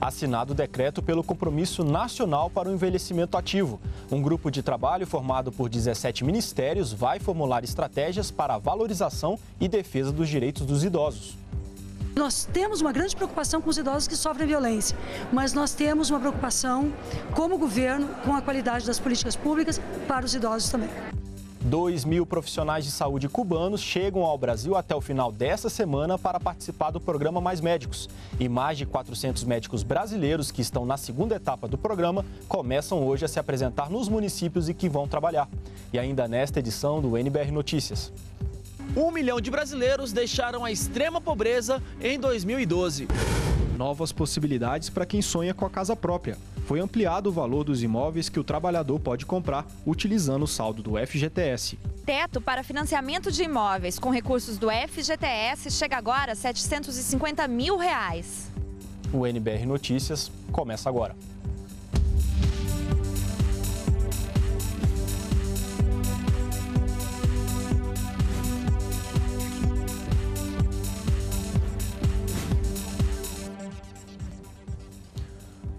assinado o decreto pelo Compromisso Nacional para o Envelhecimento Ativo. Um grupo de trabalho formado por 17 ministérios vai formular estratégias para a valorização e defesa dos direitos dos idosos. Nós temos uma grande preocupação com os idosos que sofrem violência, mas nós temos uma preocupação, como governo, com a qualidade das políticas públicas para os idosos também. 2 mil profissionais de saúde cubanos chegam ao Brasil até o final desta semana para participar do programa Mais Médicos. E mais de 400 médicos brasileiros que estão na segunda etapa do programa começam hoje a se apresentar nos municípios e que vão trabalhar. E ainda nesta edição do NBR Notícias. Um milhão de brasileiros deixaram a extrema pobreza em 2012. Novas possibilidades para quem sonha com a casa própria foi ampliado o valor dos imóveis que o trabalhador pode comprar utilizando o saldo do FGTS. Teto para financiamento de imóveis com recursos do FGTS chega agora a 750 mil reais. O NBR Notícias começa agora.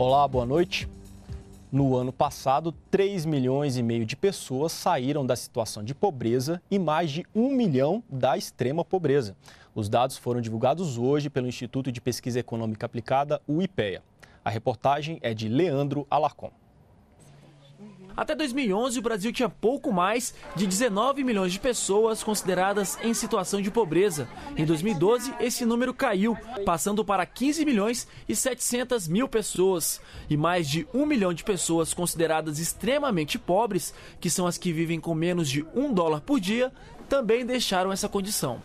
Olá, boa noite. No ano passado, 3 milhões e meio de pessoas saíram da situação de pobreza e mais de 1 milhão da extrema pobreza. Os dados foram divulgados hoje pelo Instituto de Pesquisa Econômica Aplicada, o IPEA. A reportagem é de Leandro Alarcon. Até 2011, o Brasil tinha pouco mais de 19 milhões de pessoas consideradas em situação de pobreza. Em 2012, esse número caiu, passando para 15 milhões e 700 mil pessoas. E mais de 1 milhão de pessoas consideradas extremamente pobres, que são as que vivem com menos de um dólar por dia, também deixaram essa condição.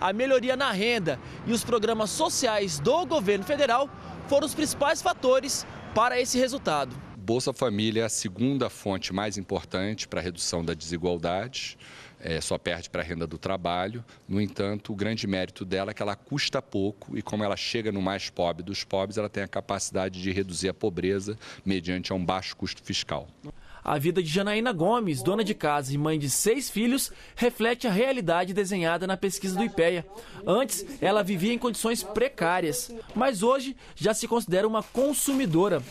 A melhoria na renda e os programas sociais do governo federal foram os principais fatores para esse resultado. Bolsa Família é a segunda fonte mais importante para a redução da desigualdade, é, só perde para a renda do trabalho. No entanto, o grande mérito dela é que ela custa pouco e, como ela chega no mais pobre dos pobres, ela tem a capacidade de reduzir a pobreza mediante a um baixo custo fiscal. A vida de Janaína Gomes, dona de casa e mãe de seis filhos, reflete a realidade desenhada na pesquisa do IPEA. Antes, ela vivia em condições precárias, mas hoje já se considera uma consumidora.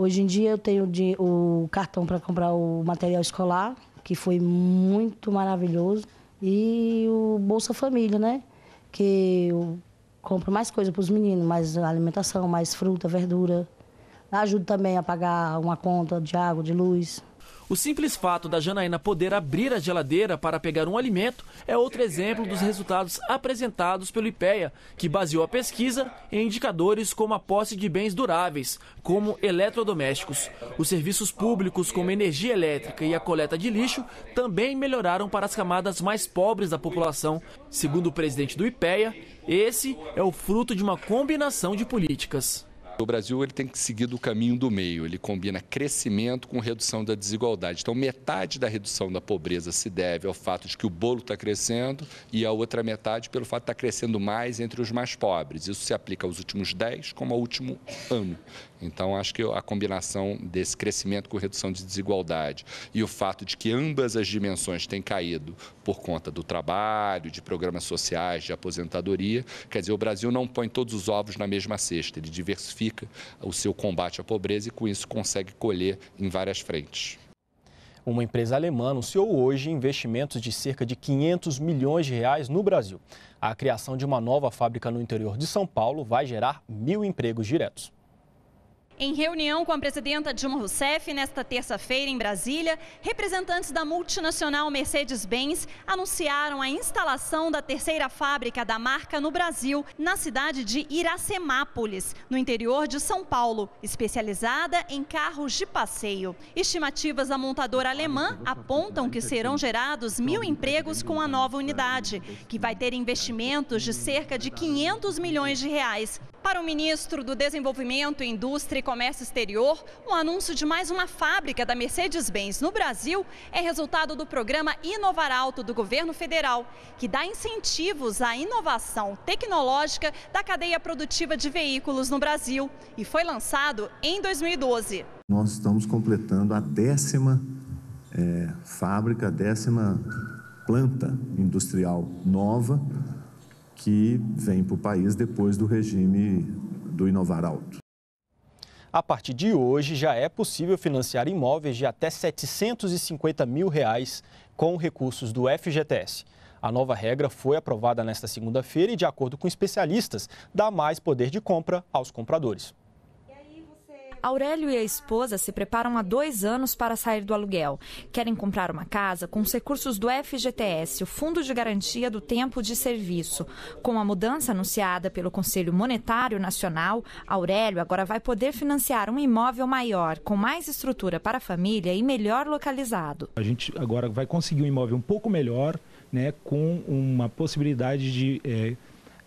Hoje em dia eu tenho o cartão para comprar o material escolar, que foi muito maravilhoso, e o Bolsa Família, né? Que eu compro mais coisa para os meninos, mais alimentação, mais fruta, verdura. Ajudo também a pagar uma conta de água, de luz. O simples fato da Janaína poder abrir a geladeira para pegar um alimento é outro exemplo dos resultados apresentados pelo IPEA, que baseou a pesquisa em indicadores como a posse de bens duráveis, como eletrodomésticos. Os serviços públicos, como energia elétrica e a coleta de lixo, também melhoraram para as camadas mais pobres da população. Segundo o presidente do IPEA, esse é o fruto de uma combinação de políticas. O Brasil ele tem que seguir do caminho do meio, ele combina crescimento com redução da desigualdade. Então, metade da redução da pobreza se deve ao fato de que o bolo está crescendo e a outra metade pelo fato de estar tá crescendo mais entre os mais pobres. Isso se aplica aos últimos 10 como ao último ano. Então, acho que a combinação desse crescimento com redução de desigualdade e o fato de que ambas as dimensões têm caído por conta do trabalho, de programas sociais, de aposentadoria, quer dizer, o Brasil não põe todos os ovos na mesma cesta, ele diversifica intensifica o seu combate à pobreza e, com isso, consegue colher em várias frentes. Uma empresa alemã anunciou hoje investimentos de cerca de 500 milhões de reais no Brasil. A criação de uma nova fábrica no interior de São Paulo vai gerar mil empregos diretos. Em reunião com a presidenta Dilma Rousseff nesta terça-feira em Brasília, representantes da multinacional Mercedes-Benz anunciaram a instalação da terceira fábrica da marca no Brasil, na cidade de Iracemápolis, no interior de São Paulo, especializada em carros de passeio. Estimativas da montadora alemã apontam que serão gerados mil empregos com a nova unidade, que vai ter investimentos de cerca de 500 milhões de reais. Para o ministro do Desenvolvimento, Indústria e Comércio Exterior, o anúncio de mais uma fábrica da Mercedes-Benz no Brasil é resultado do programa Inovar Alto do governo federal, que dá incentivos à inovação tecnológica da cadeia produtiva de veículos no Brasil e foi lançado em 2012. Nós estamos completando a décima é, fábrica, a décima planta industrial nova que vem para o país depois do regime do Inovar Alto. A partir de hoje, já é possível financiar imóveis de até 750 mil reais com recursos do FGTS. A nova regra foi aprovada nesta segunda-feira e, de acordo com especialistas, dá mais poder de compra aos compradores. Aurélio e a esposa se preparam há dois anos para sair do aluguel. Querem comprar uma casa com os recursos do FGTS, o Fundo de Garantia do Tempo de Serviço. Com a mudança anunciada pelo Conselho Monetário Nacional, Aurélio agora vai poder financiar um imóvel maior, com mais estrutura para a família e melhor localizado. A gente agora vai conseguir um imóvel um pouco melhor, né, com uma possibilidade de. É,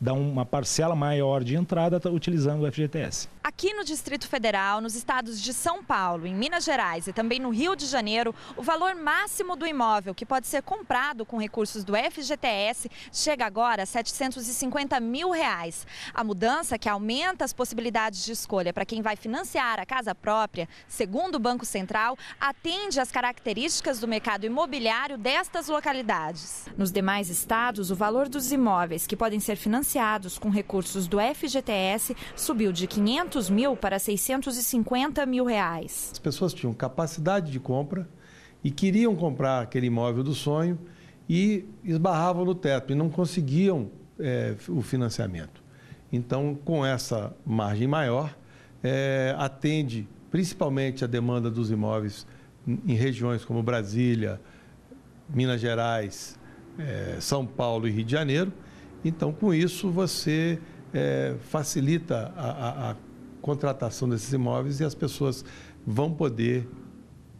dar uma parcela maior de entrada utilizando o FGTS. Aqui no Distrito Federal, nos estados de São Paulo, em Minas Gerais e também no Rio de Janeiro, o valor máximo do imóvel que pode ser comprado com recursos do FGTS chega agora a 750 mil reais. A mudança que aumenta as possibilidades de escolha para quem vai financiar a casa própria, segundo o Banco Central, atende às características do mercado imobiliário destas localidades. Nos demais estados, o valor dos imóveis que podem ser financiados com recursos do FGTS subiu de 500 200 mil para 650 mil reais. As pessoas tinham capacidade de compra e queriam comprar aquele imóvel do sonho e esbarravam no teto e não conseguiam é, o financiamento. Então, com essa margem maior, é, atende principalmente a demanda dos imóveis em regiões como Brasília, Minas Gerais, é, São Paulo e Rio de Janeiro. Então, com isso, você facilita a, a, a contratação desses imóveis e as pessoas vão poder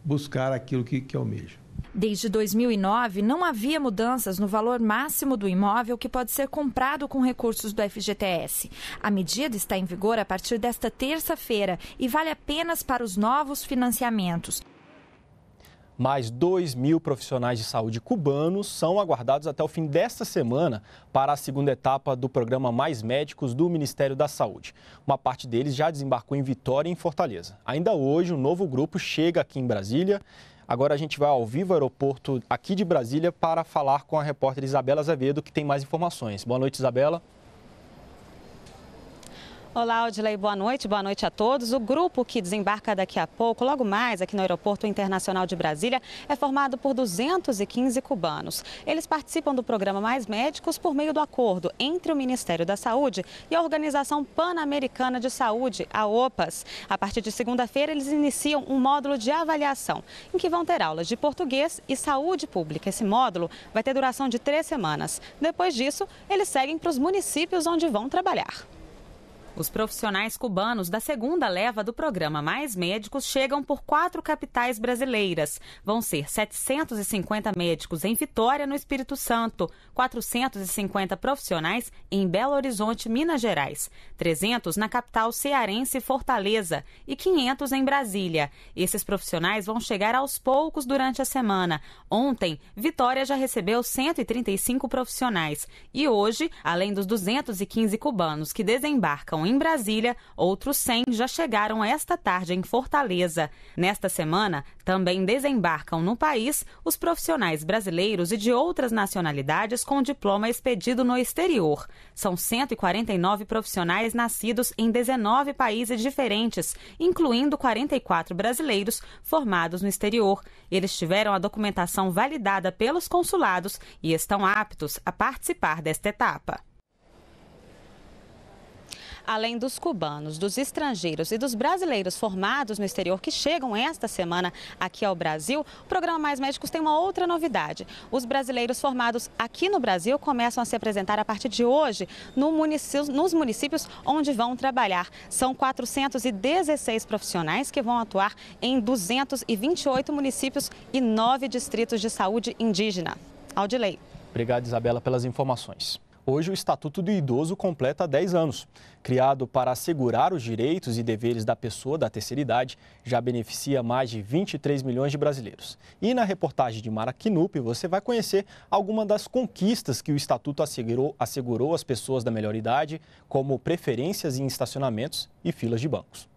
buscar aquilo que, que almejam. Desde 2009, não havia mudanças no valor máximo do imóvel que pode ser comprado com recursos do FGTS. A medida está em vigor a partir desta terça-feira e vale apenas para os novos financiamentos. Mais 2 mil profissionais de saúde cubanos são aguardados até o fim desta semana para a segunda etapa do programa Mais Médicos do Ministério da Saúde. Uma parte deles já desembarcou em Vitória e em Fortaleza. Ainda hoje, um novo grupo chega aqui em Brasília. Agora a gente vai ao vivo aeroporto aqui de Brasília para falar com a repórter Isabela Azevedo, que tem mais informações. Boa noite, Isabela. Olá, Audilei, boa noite, boa noite a todos. O grupo que desembarca daqui a pouco, logo mais aqui no Aeroporto Internacional de Brasília, é formado por 215 cubanos. Eles participam do programa Mais Médicos por meio do acordo entre o Ministério da Saúde e a Organização Pan-Americana de Saúde, a OPAS. A partir de segunda-feira, eles iniciam um módulo de avaliação, em que vão ter aulas de português e saúde pública. Esse módulo vai ter duração de três semanas. Depois disso, eles seguem para os municípios onde vão trabalhar. Os profissionais cubanos da segunda leva do programa Mais Médicos chegam por quatro capitais brasileiras. Vão ser 750 médicos em Vitória, no Espírito Santo, 450 profissionais em Belo Horizonte, Minas Gerais, 300 na capital cearense Fortaleza e 500 em Brasília. Esses profissionais vão chegar aos poucos durante a semana. Ontem, Vitória já recebeu 135 profissionais e hoje, além dos 215 cubanos que desembarcam estão em Brasília, outros 100 já chegaram esta tarde em Fortaleza. Nesta semana, também desembarcam no país os profissionais brasileiros e de outras nacionalidades com diploma expedido no exterior. São 149 profissionais nascidos em 19 países diferentes, incluindo 44 brasileiros formados no exterior. Eles tiveram a documentação validada pelos consulados e estão aptos a participar desta etapa além dos cubanos, dos estrangeiros e dos brasileiros formados no exterior que chegam esta semana aqui ao Brasil, o programa Mais Médicos tem uma outra novidade. Os brasileiros formados aqui no Brasil começam a se apresentar a partir de hoje no nos municípios onde vão trabalhar. São 416 profissionais que vão atuar em 228 municípios e 9 distritos de saúde indígena. Aldilei. Obrigado, Isabela, pelas informações. Hoje, o Estatuto do Idoso completa 10 anos. Criado para assegurar os direitos e deveres da pessoa da terceira idade, já beneficia mais de 23 milhões de brasileiros. E na reportagem de Mara Quinup, você vai conhecer algumas das conquistas que o Estatuto assegurou, assegurou às pessoas da melhor idade, como preferências em estacionamentos e filas de bancos.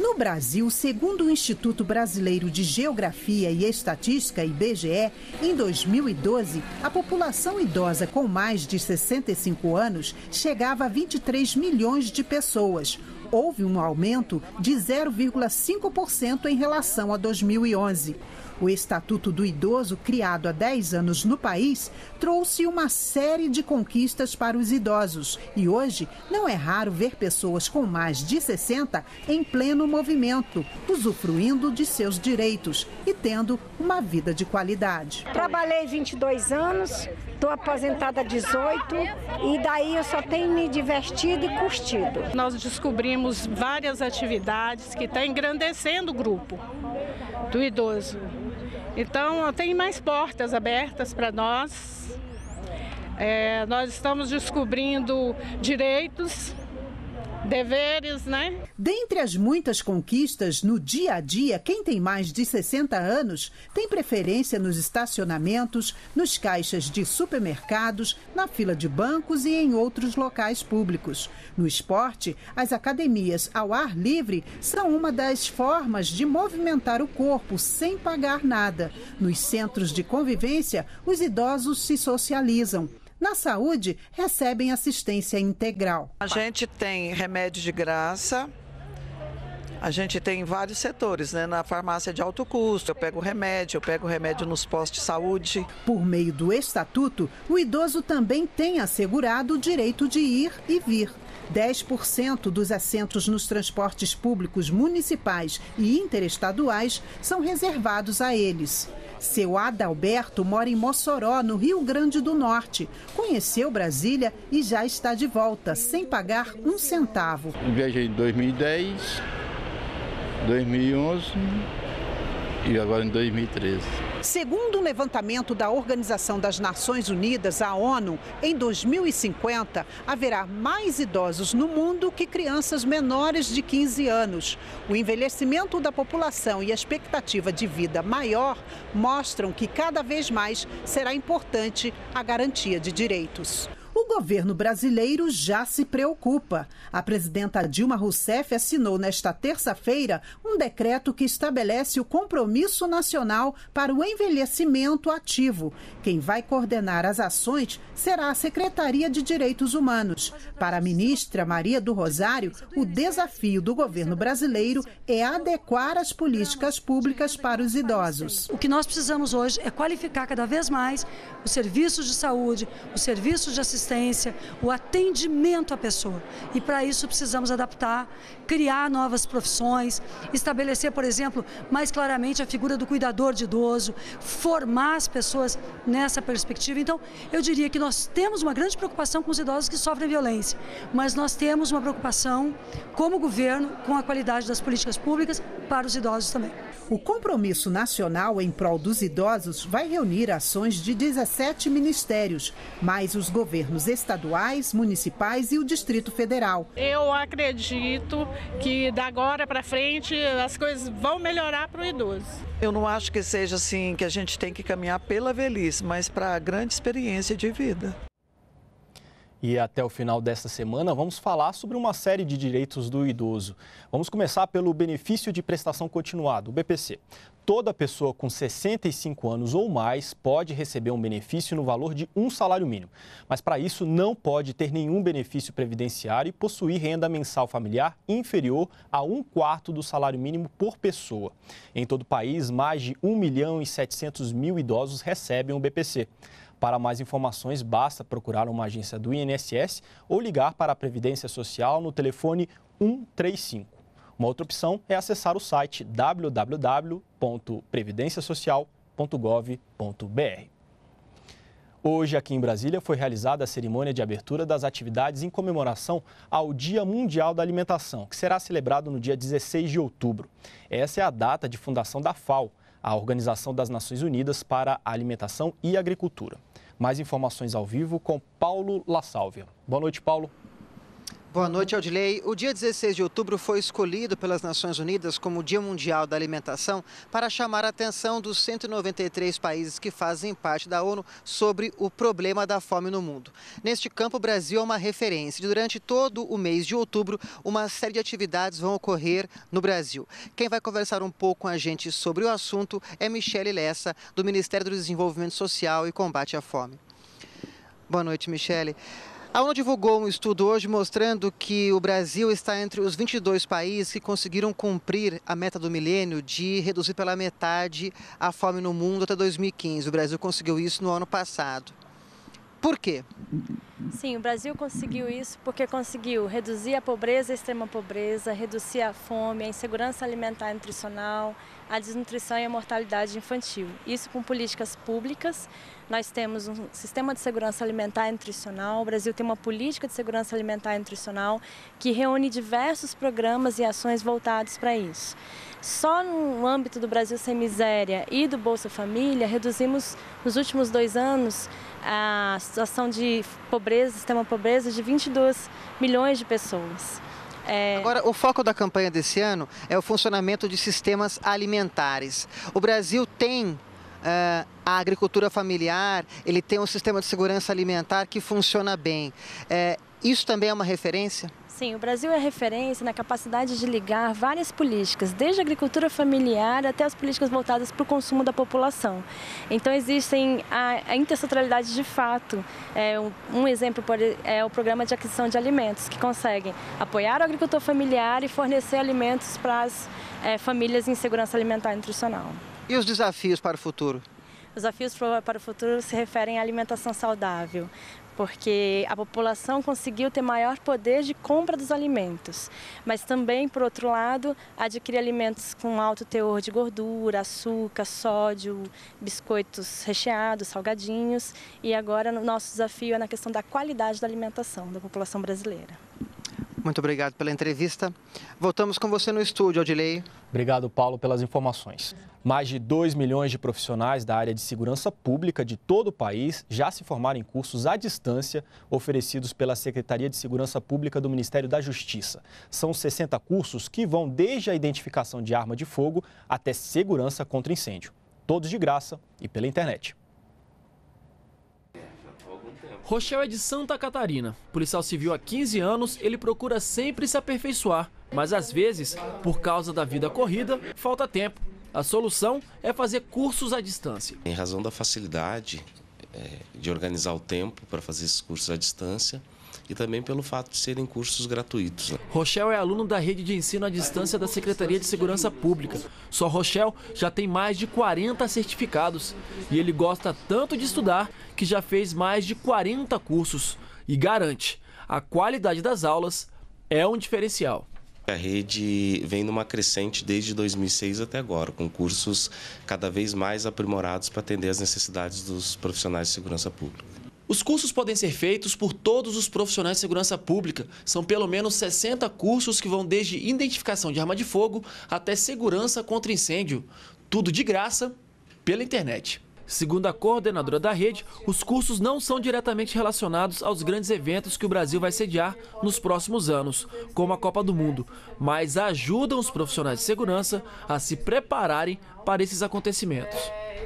No Brasil, segundo o Instituto Brasileiro de Geografia e Estatística, IBGE, em 2012, a população idosa com mais de 65 anos chegava a 23 milhões de pessoas. Houve um aumento de 0,5% em relação a 2011. O Estatuto do Idoso, criado há 10 anos no país, trouxe uma série de conquistas para os idosos e hoje não é raro ver pessoas com mais de 60 em pleno movimento, usufruindo de seus direitos e tendo uma vida de qualidade. Trabalhei 22 anos, estou aposentada há 18 e daí eu só tenho me divertido e curtido. Nós descobrimos várias atividades que estão tá engrandecendo o grupo do idoso. Então, tem mais portas abertas para nós. É, nós estamos descobrindo direitos deveres, né? Dentre as muitas conquistas, no dia a dia, quem tem mais de 60 anos tem preferência nos estacionamentos, nos caixas de supermercados, na fila de bancos e em outros locais públicos. No esporte, as academias ao ar livre são uma das formas de movimentar o corpo sem pagar nada. Nos centros de convivência, os idosos se socializam. Na saúde, recebem assistência integral. A gente tem remédio de graça, a gente tem vários setores, né? Na farmácia de alto custo, eu pego remédio, eu pego remédio nos postos de saúde. Por meio do estatuto, o idoso também tem assegurado o direito de ir e vir 10% dos assentos nos transportes públicos municipais e interestaduais são reservados a eles. Seu Adalberto mora em Mossoró, no Rio Grande do Norte. Conheceu Brasília e já está de volta, sem pagar um centavo. Viajei em 2010, 2011 e agora em 2013. Segundo um levantamento da Organização das Nações Unidas, a ONU, em 2050 haverá mais idosos no mundo que crianças menores de 15 anos. O envelhecimento da população e a expectativa de vida maior mostram que cada vez mais será importante a garantia de direitos. O governo brasileiro já se preocupa. A presidenta Dilma Rousseff assinou nesta terça-feira um decreto que estabelece o compromisso nacional para o envelhecimento ativo. Quem vai coordenar as ações será a Secretaria de Direitos Humanos. Para a ministra Maria do Rosário, o desafio do governo brasileiro é adequar as políticas públicas para os idosos. O que nós precisamos hoje é qualificar cada vez mais os serviços de saúde, os serviços de assistência assistência, o atendimento à pessoa. E para isso precisamos adaptar, criar novas profissões, estabelecer, por exemplo, mais claramente a figura do cuidador de idoso, formar as pessoas nessa perspectiva. Então, eu diria que nós temos uma grande preocupação com os idosos que sofrem violência, mas nós temos uma preocupação como governo com a qualidade das políticas públicas para os idosos também. O compromisso nacional em prol dos idosos vai reunir ações de 17 ministérios, mas os governos governos estaduais, municipais e o Distrito Federal. Eu acredito que da agora para frente as coisas vão melhorar para o idoso. Eu não acho que seja assim que a gente tem que caminhar pela velhice, mas para a grande experiência de vida e até o final desta semana vamos falar sobre uma série de direitos do idoso. Vamos começar pelo benefício de prestação continuada, o BPC. Toda pessoa com 65 anos ou mais pode receber um benefício no valor de um salário mínimo, mas para isso não pode ter nenhum benefício previdenciário e possuir renda mensal familiar inferior a um quarto do salário mínimo por pessoa. Em todo o país, mais de 1 milhão e 700 mil idosos recebem o BPC. Para mais informações, basta procurar uma agência do INSS ou ligar para a Previdência Social no telefone 135. Uma outra opção é acessar o site www.previdenciasocial.gov.br. Hoje, aqui em Brasília, foi realizada a cerimônia de abertura das atividades em comemoração ao Dia Mundial da Alimentação, que será celebrado no dia 16 de outubro. Essa é a data de fundação da FAO, a Organização das Nações Unidas para a Alimentação e Agricultura. Mais informações ao vivo com Paulo La Sálvia. Boa noite, Paulo. Boa noite, Aldilei. O dia 16 de outubro foi escolhido pelas Nações Unidas como Dia Mundial da Alimentação para chamar a atenção dos 193 países que fazem parte da ONU sobre o problema da fome no mundo. Neste campo, o Brasil é uma referência. Durante todo o mês de outubro, uma série de atividades vão ocorrer no Brasil. Quem vai conversar um pouco com a gente sobre o assunto é Michele Lessa, do Ministério do Desenvolvimento Social e Combate à Fome. Boa noite, Michele. A ONU divulgou um estudo hoje mostrando que o Brasil está entre os 22 países que conseguiram cumprir a meta do milênio de reduzir pela metade a fome no mundo até 2015. O Brasil conseguiu isso no ano passado. Por quê? Sim, o Brasil conseguiu isso porque conseguiu reduzir a pobreza, a extrema pobreza, reduzir a fome, a insegurança alimentar e nutricional, a desnutrição e a mortalidade infantil. Isso com políticas públicas. Nós temos um sistema de segurança alimentar e nutricional. O Brasil tem uma política de segurança alimentar e nutricional que reúne diversos programas e ações voltados para isso. Só no âmbito do Brasil Sem Miséria e do Bolsa Família, reduzimos nos últimos dois anos a situação de pobreza, sistema pobreza, de 22 milhões de pessoas. É... Agora, o foco da campanha desse ano é o funcionamento de sistemas alimentares. O Brasil tem Uh, a agricultura familiar, ele tem um sistema de segurança alimentar que funciona bem. Uh, isso também é uma referência? Sim, o Brasil é referência na capacidade de ligar várias políticas, desde a agricultura familiar até as políticas voltadas para o consumo da população. Então existem a, a intersetorialidade de fato. É, um, um, exemplo é o programa de aquisição de alimentos, que consegue apoiar o agricultor familiar e fornecer alimentos para as é, famílias em segurança alimentar e nutricional. E os desafios para o futuro? Os desafios para o futuro se referem à alimentação saudável, porque a população conseguiu ter maior poder de compra dos alimentos, mas também, por outro lado, adquirir alimentos com alto teor de gordura, açúcar, sódio, biscoitos recheados, salgadinhos, e agora o nosso desafio é na questão da qualidade da alimentação da população brasileira. Muito obrigado pela entrevista. Voltamos com você no estúdio, Odilei. Obrigado, Paulo, pelas informações. Mais de 2 milhões de profissionais da área de segurança pública de todo o país já se formaram em cursos à distância oferecidos pela Secretaria de Segurança Pública do Ministério da Justiça. São 60 cursos que vão desde a identificação de arma de fogo até segurança contra incêndio. Todos de graça e pela internet. Rochelle é de Santa Catarina. Policial civil há 15 anos, ele procura sempre se aperfeiçoar, mas às vezes, por causa da vida corrida, falta tempo. A solução é fazer cursos à distância. Em razão da facilidade é, de organizar o tempo para fazer esses cursos à distância, e também pelo fato de serem cursos gratuitos. Né? Rochel é aluno da rede de ensino à distância da Secretaria de Segurança Pública. Só Rochel já tem mais de 40 certificados e ele gosta tanto de estudar que já fez mais de 40 cursos e garante a qualidade das aulas é um diferencial. A rede vem numa crescente desde 2006 até agora, com cursos cada vez mais aprimorados para atender às necessidades dos profissionais de segurança pública. Os cursos podem ser feitos por todos os profissionais de segurança pública. São pelo menos 60 cursos que vão desde identificação de arma de fogo até segurança contra incêndio. Tudo de graça pela internet. Segundo a coordenadora da rede, os cursos não são diretamente relacionados aos grandes eventos que o Brasil vai sediar nos próximos anos, como a Copa do Mundo, mas ajudam os profissionais de segurança a se prepararem para esses acontecimentos.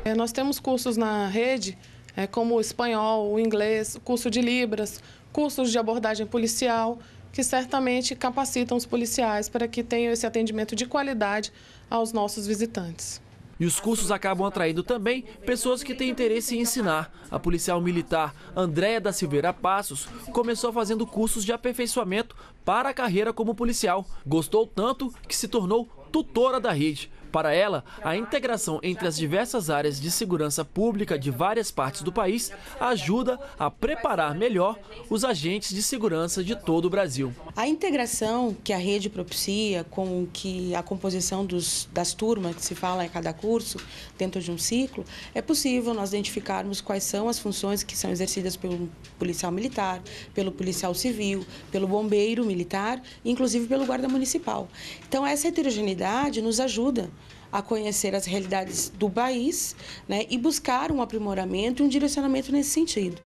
É, nós temos cursos na rede é, como o espanhol, o inglês, o curso de Libras, cursos de abordagem policial, que certamente capacitam os policiais para que tenham esse atendimento de qualidade aos nossos visitantes. E os cursos acabam atraindo também pessoas que têm interesse em ensinar. A policial militar Andréa da Silveira Passos começou fazendo cursos de aperfeiçoamento para a carreira como policial. Gostou tanto que se tornou tutora da rede. Para ela, a integração entre as diversas áreas de segurança pública de várias partes do país ajuda a preparar melhor os agentes de segurança de todo o Brasil. A integração que a rede propicia com que a composição dos, das turmas que se fala em cada curso dentro de um ciclo, é possível nós identificarmos quais são as funções que são exercidas pelo policial militar, pelo policial civil, pelo bombeiro militar, inclusive pelo guarda municipal. Então essa heterogeneidade nos ajuda a conhecer as realidades do país né, e buscar um aprimoramento e um direcionamento nesse sentido.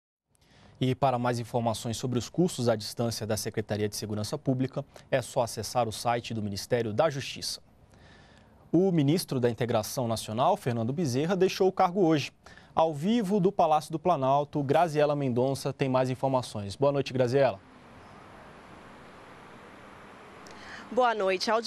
E para mais informações sobre os cursos à distância da Secretaria de Segurança Pública, é só acessar o site do Ministério da Justiça. O ministro da Integração Nacional, Fernando Bezerra, deixou o cargo hoje. Ao vivo do Palácio do Planalto, Graziela Mendonça tem mais informações. Boa noite, Graziela. Boa noite ao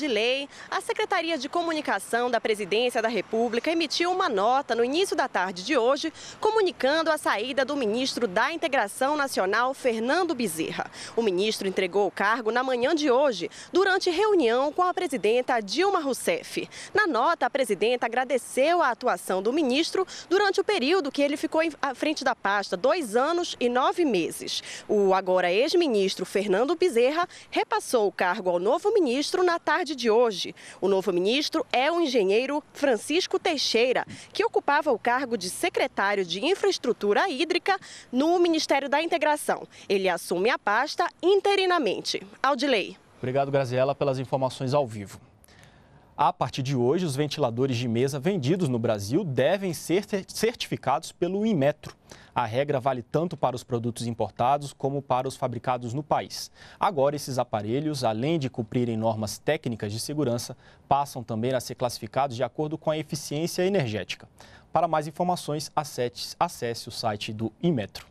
A Secretaria de Comunicação da Presidência da República emitiu uma nota no início da tarde de hoje, comunicando a saída do ministro da Integração Nacional, Fernando Bezerra. O ministro entregou o cargo na manhã de hoje, durante reunião com a presidenta Dilma Rousseff. Na nota, a presidenta agradeceu a atuação do ministro durante o período que ele ficou à frente da pasta, dois anos e nove meses. O agora ex-ministro Fernando Bezerra repassou o cargo ao novo ministro ministro na tarde de hoje. O novo ministro é o engenheiro Francisco Teixeira, que ocupava o cargo de secretário de Infraestrutura Hídrica no Ministério da Integração. Ele assume a pasta interinamente. Aldilei. Obrigado, Graziela, pelas informações ao vivo. A partir de hoje, os ventiladores de mesa vendidos no Brasil devem ser certificados pelo Inmetro. A regra vale tanto para os produtos importados como para os fabricados no país. Agora, esses aparelhos, além de cumprirem normas técnicas de segurança, passam também a ser classificados de acordo com a eficiência energética. Para mais informações, acesse, o site do Inmetro.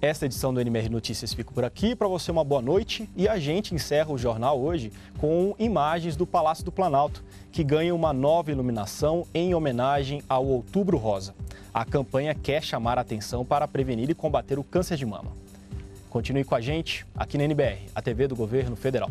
Esta edição do NMR Notícias fica por aqui. Para você, uma boa noite. E a gente encerra o jornal hoje com imagens do Palácio do Planalto, que ganha uma nova iluminação em homenagem ao Outubro Rosa. A campanha quer chamar a atenção para prevenir e combater o câncer de mama. Continue com a gente aqui na NBR, a TV do Governo Federal.